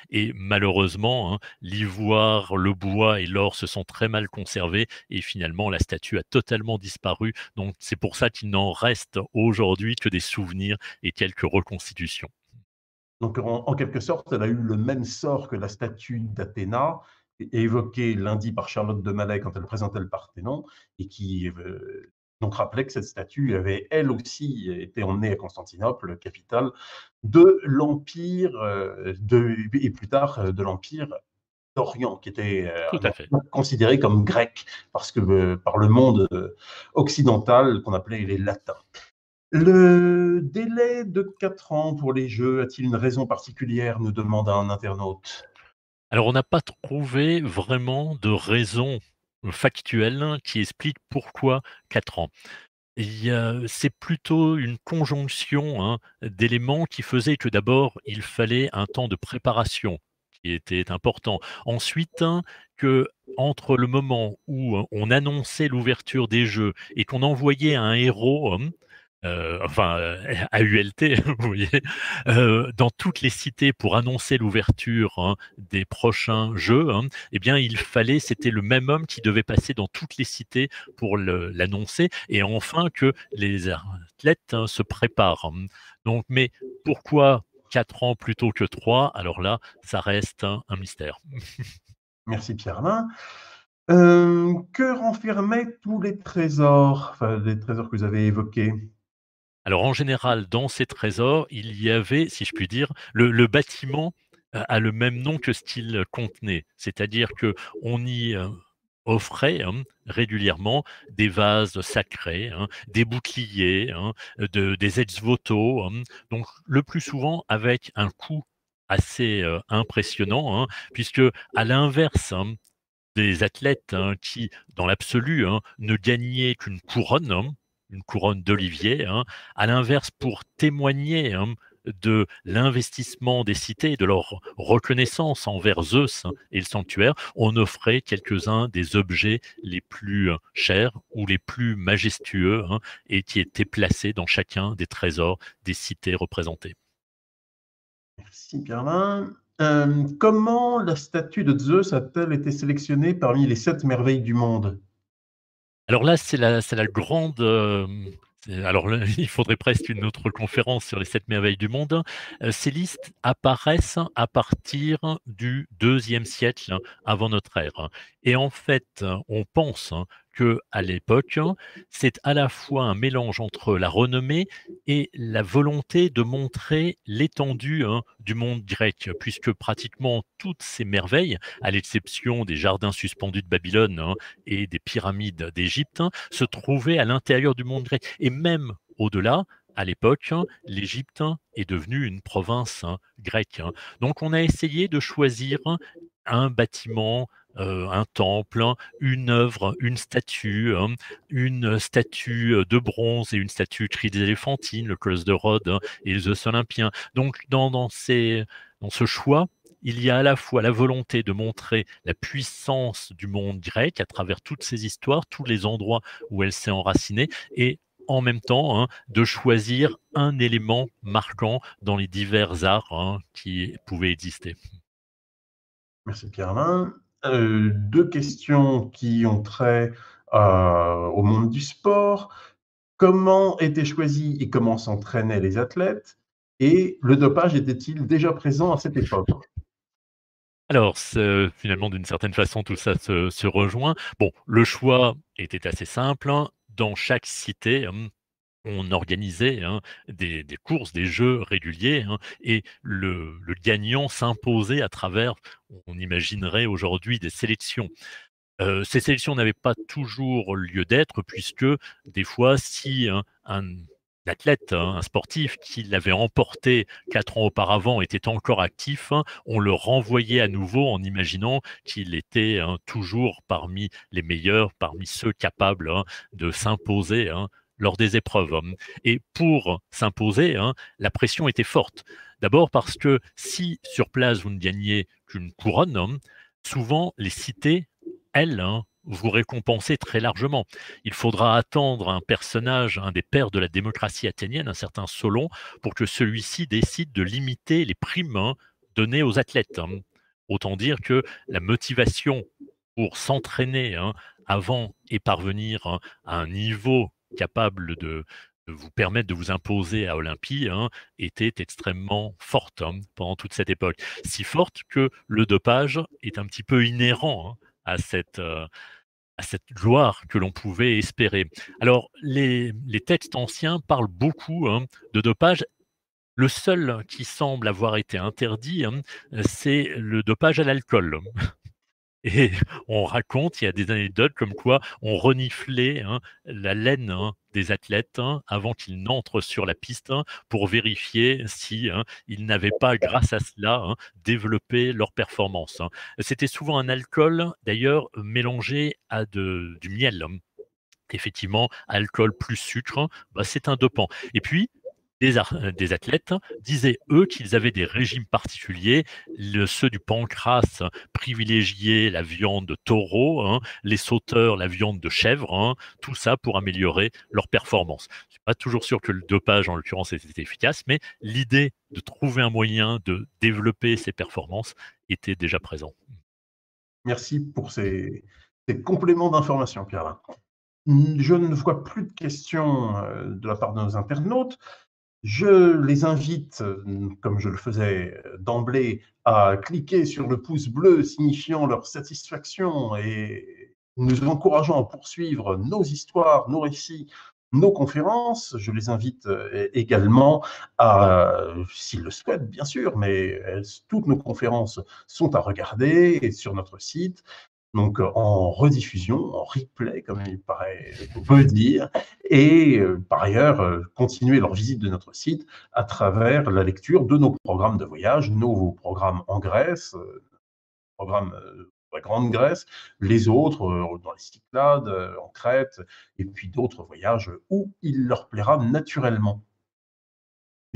et malheureusement, l'ivoire, le bois et l'or se sont très mal conservés. Et finalement, la statue a totalement disparu. Donc c'est pour ça qu'il n'en reste aujourd'hui que des souvenirs et quelques reconstitutions. Donc en quelque sorte, elle a eu le même sort que la statue d'Athéna évoquée lundi par Charlotte de malais quand elle présentait le Parthénon, et qui euh, donc rappelait que cette statue avait elle aussi été emmenée à Constantinople, capitale de l'Empire, euh, et plus tard euh, de l'Empire d'Orient, qui était considéré comme grec parce que, par le monde occidental qu'on appelait les latins. Le délai de 4 ans pour les jeux a-t-il une raison particulière nous demande un internaute. Alors, on n'a pas trouvé vraiment de raison factuelle qui explique pourquoi 4 ans. C'est plutôt une conjonction hein, d'éléments qui faisait que d'abord, il fallait un temps de préparation qui était important. Ensuite, hein, que entre le moment où on annonçait l'ouverture des jeux et qu'on envoyait un héros euh, enfin euh, AULT, [laughs] [laughs] vous voyez, euh, dans toutes les cités pour annoncer l'ouverture hein, des prochains jeux, hein, eh bien il fallait, c'était le même homme qui devait passer dans toutes les cités pour l'annoncer, et enfin que les athlètes hein, se préparent. Donc, mais pourquoi quatre ans plutôt que trois Alors là, ça reste un, mystère. [laughs] Merci Pierre-Alain. que renfermaient tous les trésors, enfin les trésors que vous avez évoqués alors en général, dans ces trésors, il y avait, si je puis dire, le, bâtiment euh, a le même nom que ce qu'il contenait, c'est-à-dire que on y euh, offrait hein, régulièrement des vases sacrés, hein, des boucliers, hein, des ex-voto, donc le plus souvent avec un coût assez euh, impressionnant, puisque à l'inverse des athlètes qui, dans l'absolu, ne gagnaient qu'une couronne, une couronne d'olivier. Hein. À l'inverse, pour témoigner hein, de l'investissement des cités, de leur reconnaissance envers Zeus et le sanctuaire, on offrait quelques-uns des objets les plus euh, chers ou les plus majestueux hein, et qui étaient placés dans chacun des trésors des cités représentées. Merci Pierre. Euh, comment la statue de Zeus a-t-elle été sélectionnée parmi les sept merveilles du monde alors là, c'est la, grande. Euh, alors, [laughs] il faudrait presque une autre conférence sur les sept merveilles du monde. Euh, ces listes apparaissent à partir du deuxième siècle hein, avant notre ère. Et en fait, on pense hein, que à l'époque, c'est à la fois un mélange entre la renommée et la volonté de montrer l'étendue hein, du monde grec, puisque pratiquement toutes ces merveilles, à l'exception des jardins suspendus de Babylone hein, et des pyramides d'Égypte, hein, se trouvaient à l'intérieur du monde grec et même au-delà, à l'époque, l'Égypte est devenue une province grecque. Donc on a essayé de choisir un bâtiment, euh, un temple, une œuvre, une statue, hein, une statue euh, de bronze et une statue éléphantine, le colosse de Rhodes hein, et les Zeus olympiens. Donc dans, ce choix, il y a à la fois la volonté de montrer la puissance du monde grec à travers toutes ces histoires, tous les endroits où elle s'est enracinée, et en même temps hein, de choisir un élément marquant dans les divers arts qui pouvaient exister. Merci Pierre-Alain. Euh, deux questions qui ont trait euh, au monde du sport. Comment étaient choisis et comment s'entraînaient les athlètes Et le dopage était-il déjà présent à cette époque alors, finalement, d'une certaine façon, tout ça se rejoint. Bon, le choix était assez simple hein. dans chaque cité, hum, on organisait hein, des, courses, des jeux réguliers, hein, et le, gagnant s'imposait à travers, on imaginerait aujourd'hui, des sélections. Euh, ces sélections n'avaient pas toujours lieu d'être, puisque des fois, si un athlète, hein, un sportif qui l'avait emporté quatre ans auparavant était encore actif, on le renvoyait à nouveau en imaginant qu'il était toujours parmi les meilleurs, parmi ceux capables de s'imposer lors des épreuves. Hein. Et pour s'imposer, hein, la pression était forte. D'abord parce que si sur place vous ne gagnez qu'une couronne, hein, souvent les cités, elles, vous récompensaient très largement. Il faudra attendre un personnage, un des pères de la démocratie athénienne, un certain Solon, pour que celui-ci décide de limiter les primes données aux athlètes. Autant dire que la motivation pour s'entraîner avant et parvenir à un niveau capable de, vous permettre de vous imposer à Olympie hein, était extrêmement forte hein, pendant toute cette époque. Si forte que le dopage est un petit peu inhérent hein, euh, à cette... gloire que l'on pouvait espérer. Alors, les, textes anciens parlent beaucoup de dopage. Le seul qui semble avoir été interdit, c'est le dopage à l'alcool. Et [laughs] on raconte, il y a des anecdotes comme quoi on reniflait hein, la laine hein, des athlètes hein, avant qu'ils n'entrent sur la piste pour vérifier si ils n'avaient pas, grâce à cela, développé leur performance. C'était souvent un alcool, d'ailleurs, mélangé à du miel effectivement, alcool plus sucre, bah, c'est un dopant. Et puis, euh, des, athlètes disaient, eux, qu'ils avaient des régimes particuliers. ceux du pancras hein, privilégiaient la viande de taureau, hein, les sauteurs la viande de chèvre, hein, tout ça pour améliorer leur performance. Je ne suis pas toujours sûr que le dopage, en l'occurrence, était efficace, mais l'idée de trouver un moyen de développer ces performances était déjà présente. Merci pour ces, ces compléments d'informations, Pierre. Je ne vois plus de questions euh, de la part de nos internautes. Je les invite, euh, comme je le faisais euh, d'emblée, à cliquer sur le pouce bleu signifiant leur satisfaction et nous encourageant à poursuivre nos histoires, nos récits, nos conférences. Je les invite euh, également à, s'ils le souhaitent bien sûr, mais toutes nos conférences sont à regarder sur notre site donc euh, en rediffusion, en replay, comme il paraît, on peut dire, et euh, par ailleurs, euh, continuer leur visite de notre site à travers la lecture de nos programmes de voyage, nos programmes en Grèce, programme la Grande Grèce, les autres dans les Cyclades, en Crète, et puis d'autres voyages où il leur plaira naturellement.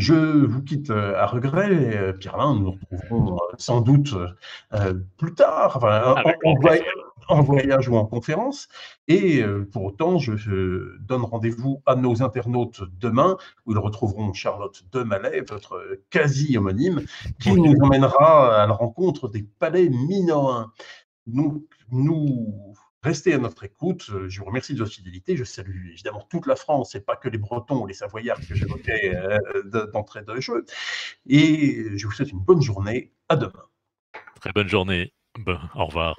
Je vous quitte euh, à regret, euh, Pierre-Lin, nous nous retrouverons oh. euh, sans doute plus tard, en, voyage, ou en conférence. Et pour autant, je, donne rendez-vous à nos internautes demain, où ils retrouveront Charlotte de Demalet, votre quasi-homonyme, qui nous emmènera à la rencontre des palais minoens. Donc, nous Restez à notre écoute. Euh, je vous remercie de votre fidélité. Je salue évidemment toute la France et pas que les Bretons ou les Savoyards que j'évoquais euh, d'entrée de jeu. Et je vous souhaite une bonne journée. À demain. Très bonne journée. au revoir.